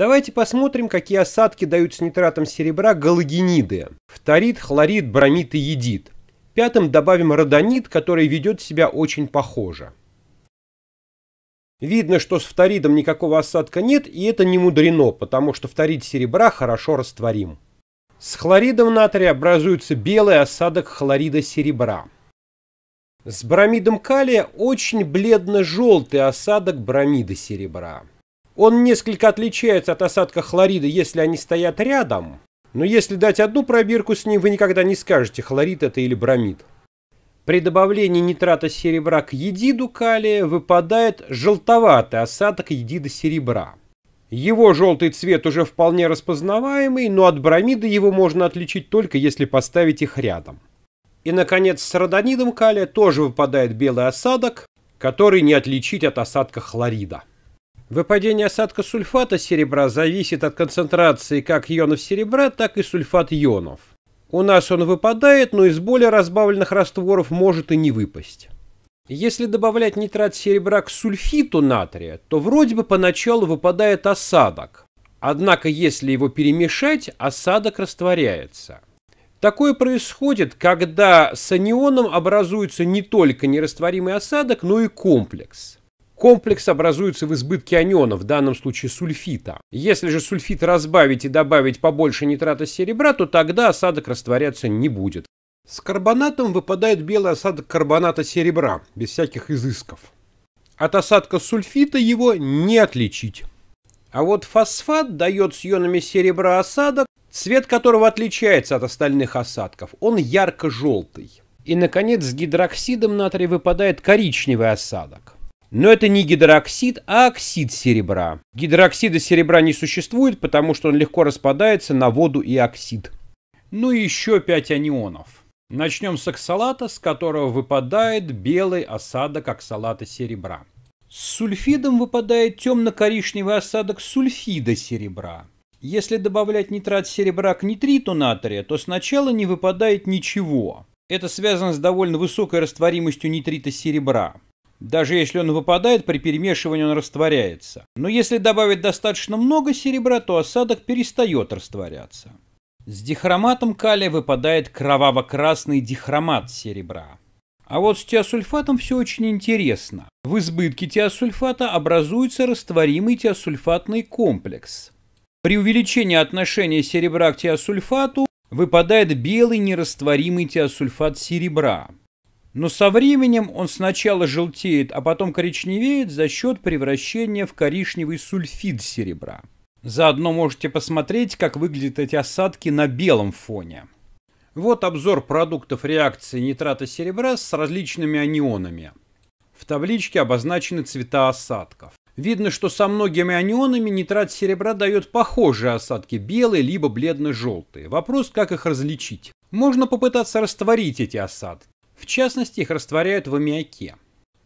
Давайте посмотрим, какие осадки дают с нитратом серебра галогениды. Фторид, хлорид, бромид и едит. Пятым добавим родонит, который ведет себя очень похоже. Видно, что с фторидом никакого осадка нет, и это не мудрено, потому что фторид серебра хорошо растворим. С хлоридом натрия образуется белый осадок хлорида серебра. С бромидом калия очень бледно-желтый осадок бромида серебра. Он несколько отличается от осадка хлорида, если они стоят рядом, но если дать одну пробирку с ним, вы никогда не скажете, хлорид это или бромид. При добавлении нитрата серебра к едиду калия выпадает желтоватый осадок едида серебра. Его желтый цвет уже вполне распознаваемый, но от бромида его можно отличить только если поставить их рядом. И, наконец, с родонидом калия тоже выпадает белый осадок, который не отличить от осадка хлорида. Выпадение осадка сульфата серебра зависит от концентрации как ионов серебра, так и сульфат ионов. У нас он выпадает, но из более разбавленных растворов может и не выпасть. Если добавлять нитрат серебра к сульфиту натрия, то вроде бы поначалу выпадает осадок. Однако если его перемешать, осадок растворяется. Такое происходит, когда с анионом образуется не только нерастворимый осадок, но и комплекс – Комплекс образуется в избытке аниона, в данном случае сульфита. Если же сульфит разбавить и добавить побольше нитрата серебра, то тогда осадок растворяться не будет. С карбонатом выпадает белый осадок карбоната серебра, без всяких изысков. От осадка сульфита его не отличить. А вот фосфат дает с ионами серебра осадок, цвет которого отличается от остальных осадков. Он ярко-желтый. И, наконец, с гидроксидом натрия выпадает коричневый осадок. Но это не гидроксид, а оксид серебра. Гидроксида серебра не существует, потому что он легко распадается на воду и оксид. Ну и еще 5 анионов. Начнем с оксалата, с которого выпадает белый осадок оксалата серебра. С сульфидом выпадает темно-коричневый осадок сульфида серебра. Если добавлять нитрат серебра к нитриту натрия, то сначала не выпадает ничего. Это связано с довольно высокой растворимостью нитрита серебра. Даже если он выпадает, при перемешивании он растворяется. Но если добавить достаточно много серебра, то осадок перестает растворяться. С дихроматом калия выпадает кроваво-красный дихромат серебра. А вот с тиосульфатом все очень интересно. В избытке тиосульфата образуется растворимый тиосульфатный комплекс. При увеличении отношения серебра к тиосульфату выпадает белый нерастворимый тиосульфат серебра. Но со временем он сначала желтеет, а потом коричневеет за счет превращения в коричневый сульфид серебра. Заодно можете посмотреть, как выглядят эти осадки на белом фоне. Вот обзор продуктов реакции нитрата серебра с различными анионами. В табличке обозначены цвета осадков. Видно, что со многими анионами нитрат серебра дает похожие осадки, белые либо бледно-желтые. Вопрос, как их различить. Можно попытаться растворить эти осадки. В частности, их растворяют в аммиаке.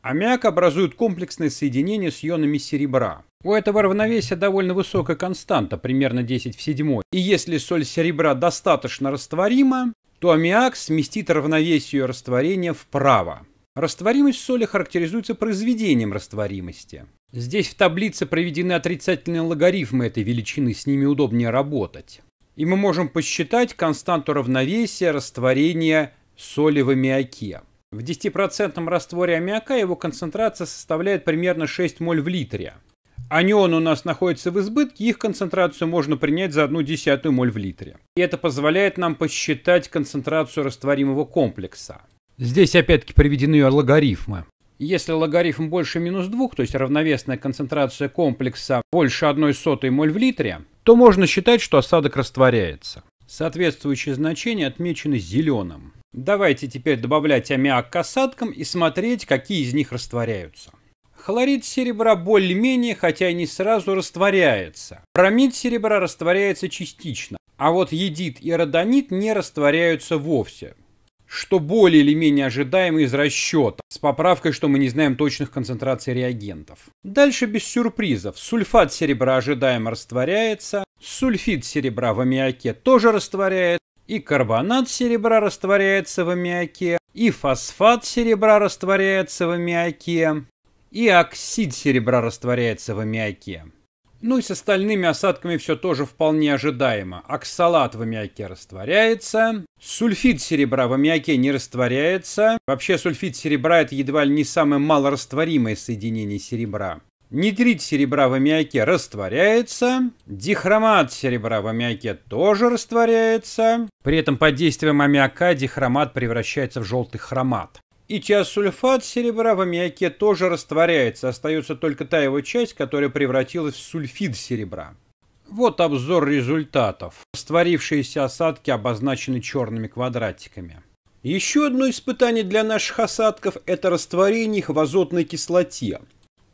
Аммиак образует комплексное соединение с ионами серебра. У этого равновесия довольно высокая константа, примерно 10 в 7. И если соль серебра достаточно растворима, то аммиак сместит равновесие растворения вправо. Растворимость соли характеризуется произведением растворимости. Здесь в таблице проведены отрицательные логарифмы этой величины, с ними удобнее работать. И мы можем посчитать константу равновесия растворения соли в аммиаке. В 10% растворе аммиака его концентрация составляет примерно 6 моль в литре. Анион у нас находится в избытке, их концентрацию можно принять за одну десятую моль в литре. И это позволяет нам посчитать концентрацию растворимого комплекса. Здесь опять-таки приведены логарифмы. Если логарифм больше минус 2, то есть равновесная концентрация комплекса больше одной сотой моль в литре, то можно считать, что осадок растворяется. Соответствующие значения отмечены зеленым. Давайте теперь добавлять аммиак к осадкам и смотреть, какие из них растворяются. Хлорид серебра более-менее, хотя и не сразу растворяется. Бромид серебра растворяется частично, а вот едит и родонит не растворяются вовсе. Что более или менее ожидаемо из расчета, с поправкой, что мы не знаем точных концентраций реагентов. Дальше без сюрпризов. Сульфат серебра ожидаемо растворяется, сульфид серебра в аммиаке тоже растворяет, и карбонат серебра растворяется в аммиаке, и фосфат серебра растворяется в аммиаке, и оксид серебра растворяется в аммиаке. Ну и с остальными осадками все тоже вполне ожидаемо. Оксалат в аммиаке растворяется, сульфид серебра в аммиаке не растворяется. Вообще сульфид серебра это едва ли не самое малорастворимое соединение серебра. Нитрит серебра в аммиаке растворяется, дихромат серебра в аммиаке тоже растворяется. При этом под действием аммиака дихромат превращается в желтый хромат. И тиосульфат серебра в аммиаке тоже растворяется, остается только та его часть, которая превратилась в сульфид серебра. Вот обзор результатов. Растворившиеся осадки обозначены черными квадратиками. Еще одно испытание для наших осадков – это растворение их в азотной кислоте.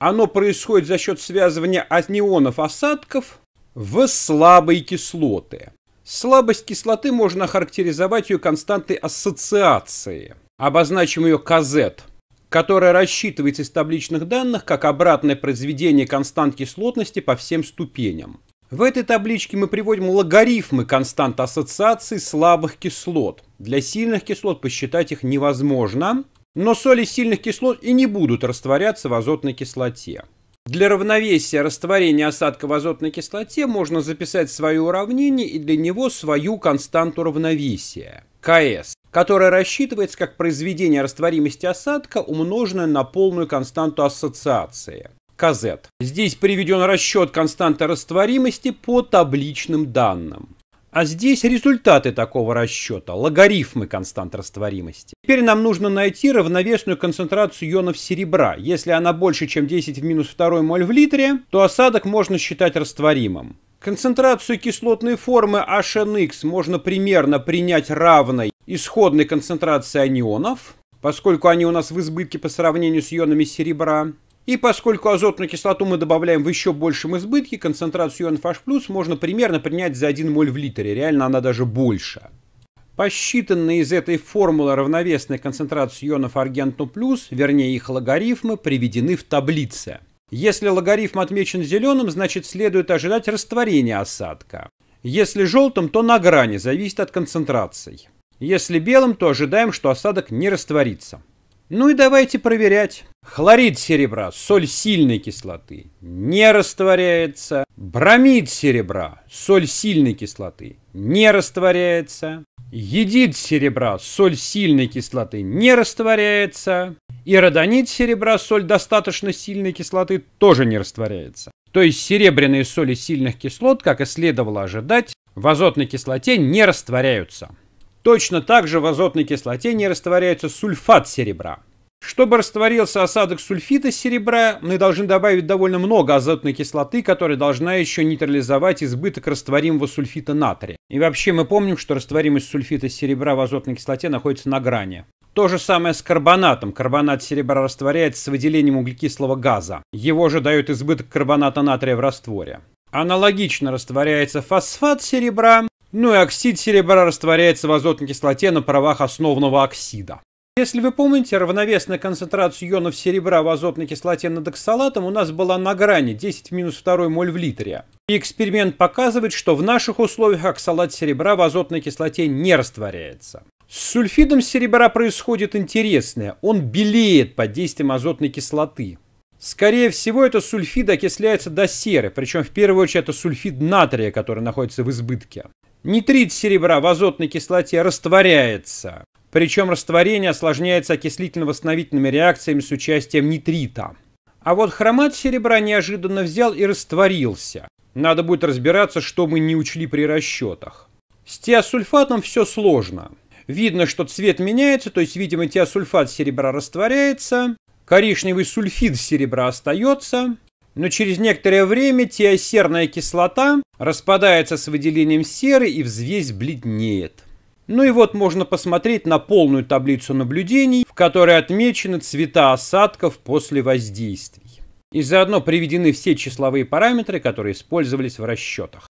Оно происходит за счет связывания анионов осадков в слабые кислоты. Слабость кислоты можно охарактеризовать ее константой ассоциации. Обозначим ее КЗ, которая рассчитывается из табличных данных как обратное произведение констант кислотности по всем ступеням. В этой табличке мы приводим логарифмы констант ассоциации слабых кислот. Для сильных кислот посчитать их невозможно но соли сильных кислот и не будут растворяться в азотной кислоте. Для равновесия растворения осадка в азотной кислоте можно записать свое уравнение и для него свою константу равновесия – КС, которая рассчитывается как произведение растворимости осадка, умноженное на полную константу ассоциации – КЗ. Здесь приведен расчет константы растворимости по табличным данным. А здесь результаты такого расчета, логарифмы констант растворимости. Теперь нам нужно найти равновесную концентрацию ионов серебра. Если она больше, чем 10 в минус 2 моль в литре, то осадок можно считать растворимым. Концентрацию кислотной формы HNX можно примерно принять равной исходной концентрации анионов, поскольку они у нас в избытке по сравнению с ионами серебра. И поскольку азотную кислоту мы добавляем в еще большем избытке, концентрацию ионов H+, можно примерно принять за 1 моль в литре. Реально она даже больше. Посчитанные из этой формулы равновесные концентрации ионов аргенту плюс, вернее их логарифмы, приведены в таблице. Если логарифм отмечен зеленым, значит следует ожидать растворения осадка. Если желтым, то на грани, зависит от концентраций. Если белым, то ожидаем, что осадок не растворится. Ну и давайте проверять. Хлорид серебра, соль сильной кислоты, не растворяется. Бромид серебра, соль сильной кислоты, не растворяется. Едит серебра, соль сильной кислоты не растворяется. И родонит серебра, соль достаточно сильной кислоты тоже не растворяется. То есть серебряные соли сильных кислот, как и следовало ожидать, в азотной кислоте не растворяются. Точно так же в азотной кислоте не растворяется сульфат серебра. Чтобы растворился осадок сульфита серебра, мы должны добавить довольно много азотной кислоты, которая должна еще нейтрализовать избыток растворимого сульфита натрия. И вообще мы помним, что растворимость сульфита серебра в азотной кислоте находится на грани. То же самое с карбонатом. Карбонат серебра растворяется с выделением углекислого газа. Его же дает избыток карбоната натрия в растворе. Аналогично растворяется фосфат серебра, ну и оксид серебра растворяется в азотной кислоте на правах основного оксида. Если вы помните, равновесная концентрация ионов серебра в азотной кислоте над оксалатом у нас была на грани 10 минус 2 моль в литре. И эксперимент показывает, что в наших условиях оксалат серебра в азотной кислоте не растворяется. С сульфидом серебра происходит интересное. Он белеет под действием азотной кислоты. Скорее всего, это сульфид окисляется до серы, причем в первую очередь это сульфид натрия, который находится в избытке. Нитрит серебра в азотной кислоте растворяется. Причем растворение осложняется окислительно-восстановительными реакциями с участием нитрита. А вот хромат серебра неожиданно взял и растворился. Надо будет разбираться, что мы не учли при расчетах. С теосульфатом все сложно. Видно, что цвет меняется, то есть, видимо, теосульфат серебра растворяется, коричневый сульфид серебра остается, но через некоторое время тиосерная кислота распадается с выделением серы и взвесь бледнеет. Ну и вот можно посмотреть на полную таблицу наблюдений, в которой отмечены цвета осадков после воздействий. И заодно приведены все числовые параметры, которые использовались в расчетах.